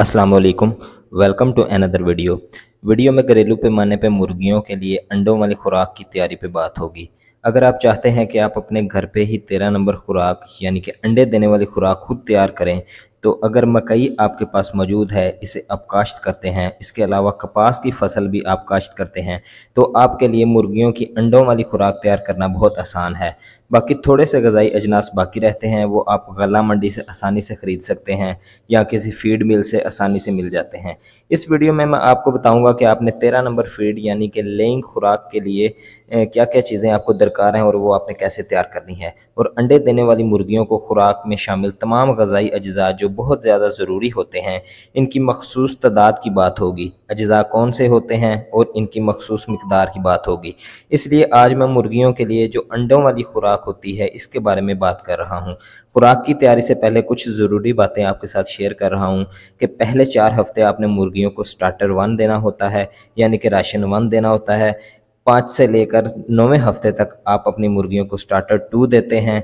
अस्सलाम वालेकुम welcome to another video video में घरेलू पैमाने पर मुर्गियों के लिए अंडों वाली खुराक की तैयारी पे बात होगी अगर आप चाहते हैं कि आप अपने घर पे ही तेरह नंबर खुराक यानी कि अंडे देने वाली खुराक खुद तैयार करें तो अगर मकई आपके पास मौजूद है इसे आप काश्त करते हैं इसके अलावा कपास की फसल भी आप काश्त करते हैं तो आपके लिए मुर्गियों की अंडों वाली खुराक तैयार करना बहुत आसान है बाकी थोड़े से गज़ाई अजनास बाकी रहते हैं वो आप गला मंडी से आसानी से ख़रीद सकते हैं या किसी फीड मिल से आसानी से मिल जाते हैं इस वीडियो में मैं आपको बताऊंगा कि आपने तेरह नंबर फीड यानी कि लेइंग खुराक के लिए क्या क्या चीज़ें आपको दरकार हैं और वो आपने कैसे तैयार करनी है और अंडे देने वाली मुर्गियों को खुराक में शामिल तमाम गजाई अज्जा जो बहुत ज़्यादा ज़रूरी होते हैं इनकी मखसूस तादाद की बात होगी अज्जा कौन से होते हैं और इनकी मखसूस मकदार की बात होगी इसलिए आज मैं मुर्गियों के लिए जो अंडों वाली खुराक होती है इसके बारे में बात कर रहा हूँ खुराक की तैयारी से पहले कुछ ज़रूरी बातें आपके साथ शेयर कर रहा हूँ कि पहले चार हफ्ते आपने मुर्गी मुर्गियों को स्टार्टर वन देना होता है यानी कि राशन वन देना होता है पाँच से लेकर नौवें हफ्ते तक आप अपनी मुर्गियों को स्टार्टर टू देते हैं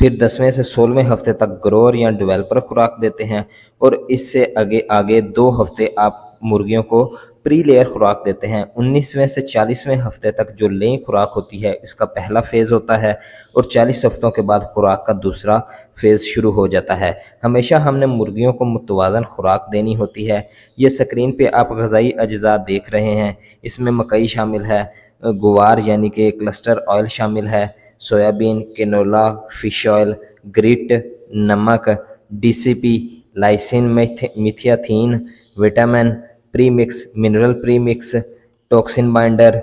फिर दसवें से सोलहवें हफ्ते तक ग्रोअर या डिवेलपर खुराक देते हैं और इससे आगे आगे दो हफ्ते आप मुर्गियों को प्री लेयर खुराक देते हैं 19वें से 40वें हफ्ते तक जो लें खुराक होती है इसका पहला फेज़ होता है और 40 हफ्तों के बाद खुराक का दूसरा फेज़ शुरू हो जाता है हमेशा हमने मुर्गियों को मुतवाजन खुराक देनी होती है ये स्क्रीन पे आप गज़ाई अज्जा देख रहे हैं इसमें मकई शामिल है गुवार यानी कि क्लस्टर ऑयल शामिल है soybean canola fish oil grit नमक पी lysine methionine vitamin premix mineral premix toxin binder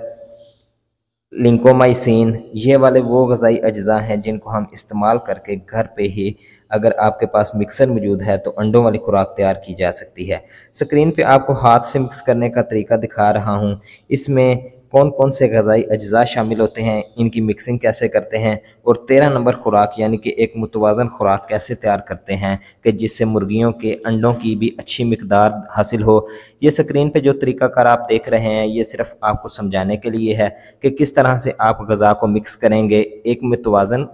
lincomycin ये वाले वो गज़ाई अज्जा हैं जिनको हम इस्तेमाल करके घर पे ही अगर आपके पास मिक्सर मौजूद है तो अंडों वाली खुराक तैयार की जा सकती है स्क्रीन पे आपको हाथ से मिक्स करने का तरीका दिखा रहा हूँ इसमें कौन कौन से गज़ाई अज्जा शामिल होते हैं इनकी मिक्सिंग कैसे करते हैं और तेरह नंबर खुराक यानी कि एक मुतवाजन खुराक कैसे तैयार करते हैं कि जिससे मुर्गियों के अंडों की भी अच्छी मकदार हासिल हो ये स्क्रीन पर जो तरीकाकार आप देख रहे हैं ये सिर्फ आपको समझाने के लिए है कि किस तरह से आप गज़ा को मिक्स करेंगे एक मुतवाजन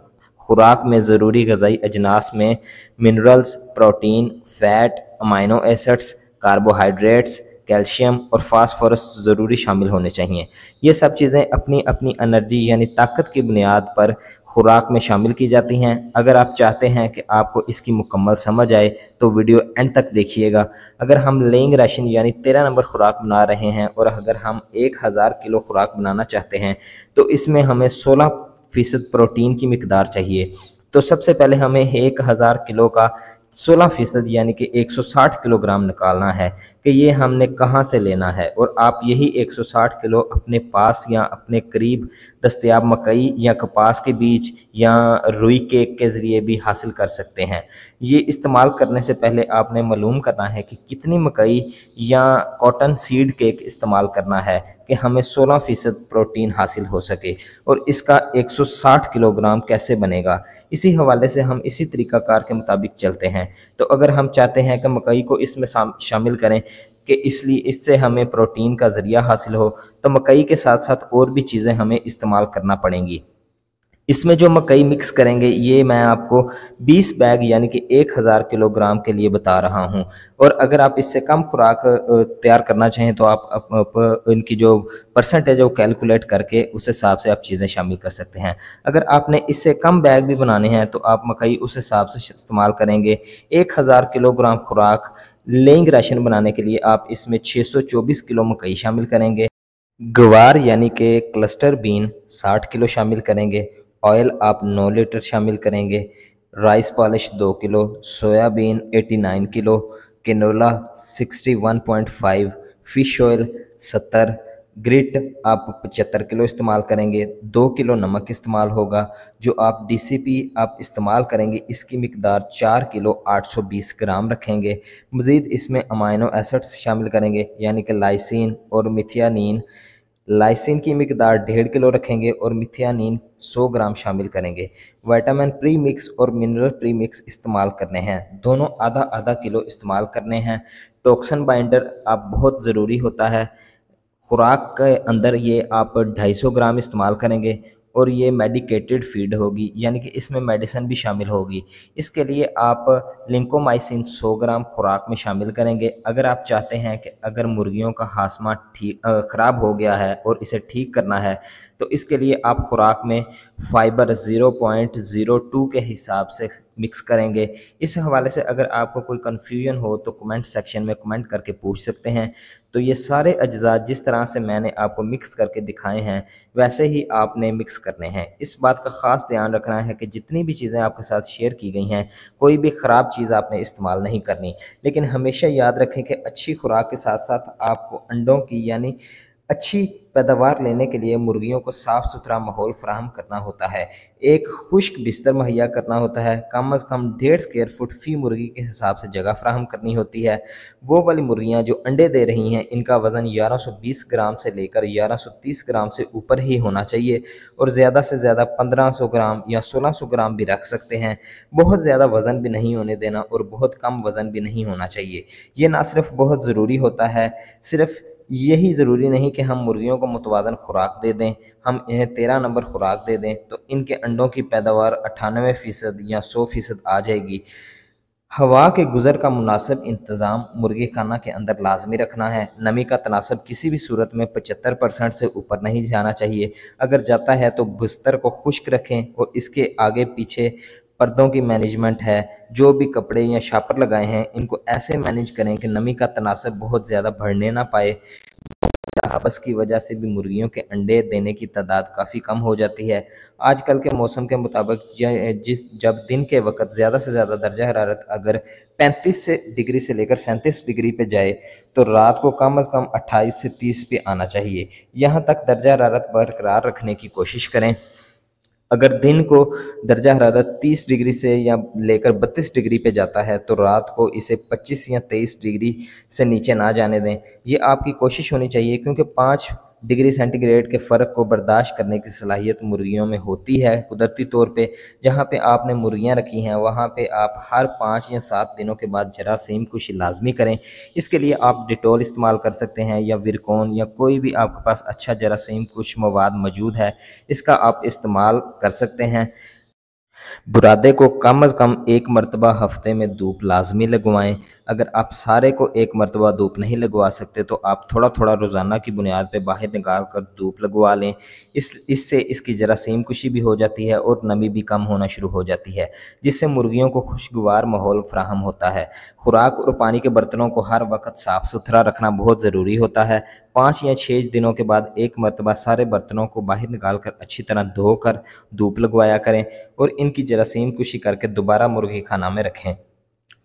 खुराक में ज़रूरी गज़ाई अजनास में minerals protein fat amino acids carbohydrates calcium और फास्फोरस ज़रूरी शामिल होने चाहिए ये सब चीज़ें अपनी अपनी एनर्जी यानी ताकत की बुनियाद पर खुराक में शामिल की जाती हैं अगर आप चाहते हैं कि आपको इसकी मुकम्मल समझ आए तो वीडियो एंड तक देखिएगा अगर हम लेंग राशन यानी तेरह नंबर खुराक बना रहे हैं और अगर हम एक हज़ार किलो खुराक बनाना चाहते हैं तो इसमें हमें सोलह फ़ीसद प्रोटीन की मकदार चाहिए तो सबसे पहले हमें एक हज़ार किलो का सोलह फ़ीसद यानी कि एक सौ साठ किलोग्राम निकालना है कि ये हमने कहाँ से लेना है और आप यही 160 किलो अपने पास या अपने करीब दस्तियाब मकई या कपास के बीज या रुई केक के ज़रिए भी हासिल कर सकते हैं ये इस्तेमाल करने से पहले आपने मालूम करना है कि कितनी मकई या कॉटन सीड केक इस्तेमाल करना है कि हमें 16 फ़ीसद प्रोटीन हासिल हो सके और इसका 160 किलोग्राम कैसे बनेगा इसी हवाले से हम इसी तरीक़ाकार के मुताबिक चलते हैं तो अगर हम चाहते हैं कि मकई को इसमें शामिल करें कि इसलिए इससे हमें प्रोटीन का ज़रिया हासिल हो तो मकई के साथ साथ और भी चीज़ें हमें इस्तेमाल करना पड़ेंगी इसमें जो मकई मिक्स करेंगे ये मैं आपको 20 बैग यानी कि 1000 किलोग्राम के लिए बता रहा हूँ और अगर आप इससे कम खुराक तैयार करना चाहें तो आप अप, अप, इनकी जो परसेंटेज है वो कैलकुलेट करके उस हिसाब से आप चीज़ें शामिल कर सकते हैं अगर आपने इससे कम बैग भी बनाने हैं तो आप मकई उस हिसाब से इस्तेमाल करेंगे एक किलोग्राम खुराक लेंग राशन बनाने के लिए आप इसमें 624 किलो मकई शामिल करेंगे गवार यानी कि क्लस्टर बीन 60 किलो शामिल करेंगे ऑयल आप 9 लीटर शामिल करेंगे rice polish 2 kilo soybean 89 kilo canola 61.5 fish oil 70 grit आप पचहत्तर किलो इस्तेमाल करेंगे दो किलो नमक इस्तेमाल होगा जो आप डीसीपी आप इस्तेमाल करेंगे इसकी मकदार चार किलो आठ सौ बीस ग्राम रखेंगे मज़ीद इसमें अमाइनो एसड्स शामिल करेंगे यानी कि लाइसिन और मिथियानिन लाइसिन की मकदार डेढ़ किलो रखेंगे और मिथियानिन 100 ग्राम शामिल करेंगे वाइटामिन प्री मिक्स और मिनरल प्री मिक्स इस्तेमाल करने हैं दोनों आधा आधा किलो इस्तेमाल करने हैं टोक्सन बाइंडर आप बहुत ज़रूरी होता है खुराक के अंदर ये आप 250 ग्राम इस्तेमाल करेंगे और ये मेडिकेटेड फीड होगी यानी कि इसमें मेडिसिन भी शामिल होगी इसके लिए आप लिंकोमाइसिन 100 ग्राम खुराक में शामिल करेंगे अगर आप चाहते हैं कि अगर मुर्गियों का हासमा ठीक ख़राब हो गया है और इसे ठीक करना है तो इसके लिए आप ख़ुराक में fibre zero point zero two के हिसाब से मिक्स करेंगे इस हवाले से अगर आपको कोई कन्फ्यूजन हो तो कमेंट सेक्शन में कमेंट करके पूछ सकते हैं तो ये सारे अज्जा जिस तरह से मैंने आपको मिक्स करके दिखाए हैं वैसे ही आपने मिक्स करने हैं इस बात का ख़ास ध्यान रखना है कि जितनी भी चीज़ें आपके साथ शेयर की गई हैं कोई भी ख़राब चीज़ आपने इस्तेमाल नहीं करनी लेकिन हमेशा याद रखें कि अच्छी खुराक के साथ साथ आपको अंडों की यानी अच्छी पैदावार लेने के लिए मुर्गियों को साफ़ सुथरा माहौल फ्राहम करना होता है एक खुश्क बिस्तर मुहैया करना होता है कम अज़ कम डेढ़ स्क्वेयर फुट फ़ी मुर्गी के हिसाब से जगह फ्राहम करनी होती है वो वाली मुर्गियाँ जो अंडे दे रही हैं इनका वज़न 1120 ग्राम से लेकर 1130 ग्राम से ऊपर ही होना चाहिए और ज़्यादा से ज़्यादा 1500 ग्राम या 1600 ग्राम भी रख सकते हैं बहुत ज़्यादा वज़न भी नहीं होने देना और बहुत कम वज़न भी नहीं होना चाहिए ये ना सिर्फ बहुत ज़रूरी होता है सिर्फ़ यही ज़रूरी नहीं कि हम मुर्गियों को मुतवाजन खुराक दे दें हम इन्हें तेरह नंबर खुराक दे दें तो इनके अंडों की पैदावार अठानवे फ़ीसद या सौ फ़ीसद आ जाएगी हवा के गुज़र का मुनासब इंतज़ाम मुर्गी खाना के अंदर लाजमी रखना है नमी का तनासब किसी भी सूरत में पचहत्तर परसेंट से ऊपर नहीं जाना चाहिए अगर जाता है तो बिस्तर को खुश्क रखें और इसके आगे पीछे पर्दों की मैनेजमेंट है जो भी कपड़े या शापर लगाए हैं इनको ऐसे मैनेज करें कि नमी का तनासब बहुत ज़्यादा बढ़ने ना पाए हबस की वजह से भी मुर्गियों के अंडे देने की तादाद काफ़ी कम हो जाती है आजकल के मौसम के मुताबिक जिस जब दिन के वक्त ज़्यादा से ज़्यादा दर्जा हरारत अगर 35 से डिग्री से लेकर 37 डिग्री पे जाए तो रात को कम अज़ कम 28 से 30 पे आना चाहिए यहाँ तक दर्जा हरारत बरकरार रखने की कोशिश करें अगर दिन को दर्जा हरारत 30 डिग्री से या लेकर 32 डिग्री पे जाता है तो रात को इसे 25 या 23 डिग्री से नीचे ना जाने दें ये आपकी कोशिश होनी चाहिए क्योंकि पाँच डिग्री सेंटीग्रेड के फ़र्क को बर्दाश्त करने की सलाहियत मुर्गियों में होती है कुदरती तौर पे जहाँ पे आपने मुर्गियाँ रखी हैं वहाँ पे आप हर पाँच या सात दिनों के बाद जरासीम कुछ लाजमी करें इसके लिए आप डिटोल इस्तेमाल कर सकते हैं या विरकोन या कोई भी आपके पास अच्छा जरासीम कुछ मवाद मौजूद है इसका आप इस्तेमाल कर सकते हैं बुरादे को कम अज़ कम एक मरतबा हफ़्ते में धूप लाजमी लगवाएं अगर आप सारे को एक मरतबा धूप नहीं लगवा सकते तो आप थोड़ा थोड़ा रोज़ाना की बुनियाद पर बाहर निकाल कर धूप लगवा लें इस इससे इसकी जरासीम कुशी भी हो जाती है और नमी भी कम होना शुरू हो जाती है जिससे मुर्गियों को खुशगवार माहौल फ्राहम होता है खुराक और पानी के बर्तनों को हर वक्त साफ़ सुथरा रखना बहुत ज़रूरी होता है पाँच या छः दिनों के बाद एक मरतबा सारे बर्तनों को बाहर निकाल कर अच्छी तरह धोकर धूप लगवाया करें और इनकी जरासीम कुशी करके दोबारा मुर्गी खाना में रखें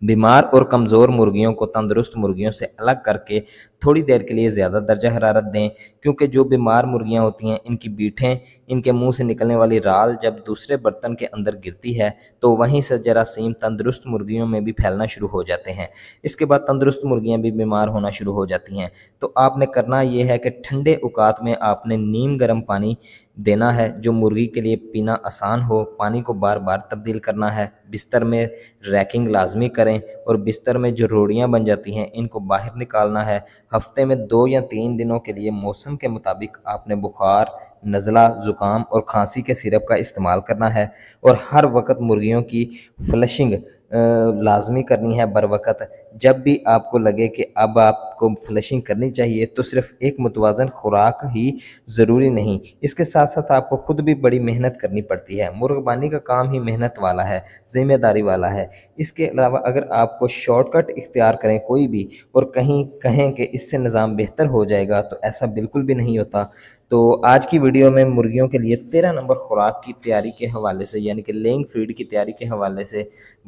बीमार और कमज़ोर मुर्गियों को तंदुरुस्त मुर्गियों से अलग करके थोड़ी देर के लिए ज़्यादा दर्जा हरारत दें क्योंकि जो बीमार मुर्गियाँ होती हैं इनकी बीठें इनके मुंह से निकलने वाली राल जब दूसरे बर्तन के अंदर गिरती है तो वहीं से जरासीम तंदुरुस्त मुर्गियों में भी फैलना शुरू हो जाते हैं इसके बाद तंदुरुस्त मुर्गियाँ भी बीमार होना शुरू हो जाती हैं तो आपने करना यह है कि ठंडे उकात में आपने नीम गर्म पानी देना है जो मुर्गी के लिए पीना आसान हो पानी को बार बार तब्दील करना है बिस्तर में रैकिंग लाजमी करें और बिस्तर में जो रोड़ियाँ बन जाती हैं इनको बाहर निकालना है हफ्ते में दो या तीन दिनों के लिए मौसम के मुताबिक आपने बुखार नज़ला ज़ुकाम और खांसी के सिरप का इस्तेमाल करना है और हर वक्त मुर्गियों की फ्लशिंग लाजमी करनी है बर वक्त जब भी आपको लगे कि अब आपको फ्लशिंग करनी चाहिए तो सिर्फ एक मुतवाजन खुराक ही ज़रूरी नहीं इसके साथ साथ आपको ख़ुद भी बड़ी मेहनत करनी पड़ती है मुर्गबानी का काम ही मेहनत वाला है ज़िम्मेदारी वाला है इसके अलावा अगर आपको शॉर्टकट इख्तियार करें कोई भी और कहीं कहें कि इससे निज़ाम बेहतर हो जाएगा तो ऐसा बिल्कुल भी नहीं होता तो आज की वीडियो में मुर्गियों के लिए तेरह नंबर खुराक की तैयारी के हवाले से यानी कि लेंग फीड की तैयारी के हवाले से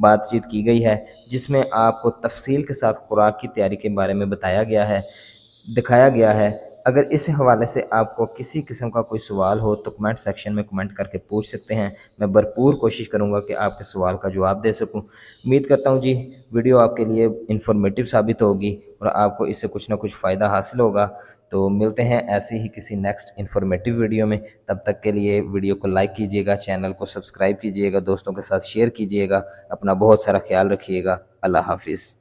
बातचीत की गई है जिसमें आपको तफसील के साथ खुराक की तैयारी के बारे में बताया गया है दिखाया गया है अगर इस हवाले से आपको किसी किस्म का कोई सवाल हो तो कमेंट सेक्शन में कमेंट करके पूछ सकते हैं मैं भरपूर कोशिश करूंगा कि आपके सवाल का जवाब दे सकूं उम्मीद करता हूं जी वीडियो आपके लिए इन्फॉर्मेटिव साबित होगी और आपको इससे कुछ ना कुछ फ़ायदा हासिल होगा तो मिलते हैं ऐसे ही किसी नेक्स्ट इन्फॉर्मेटिव वीडियो में तब तक के लिए वीडियो को लाइक कीजिएगा चैनल को सब्सक्राइब कीजिएगा दोस्तों के साथ शेयर कीजिएगा अपना बहुत सारा ख्याल रखिएगा अल्लाह हाफिज़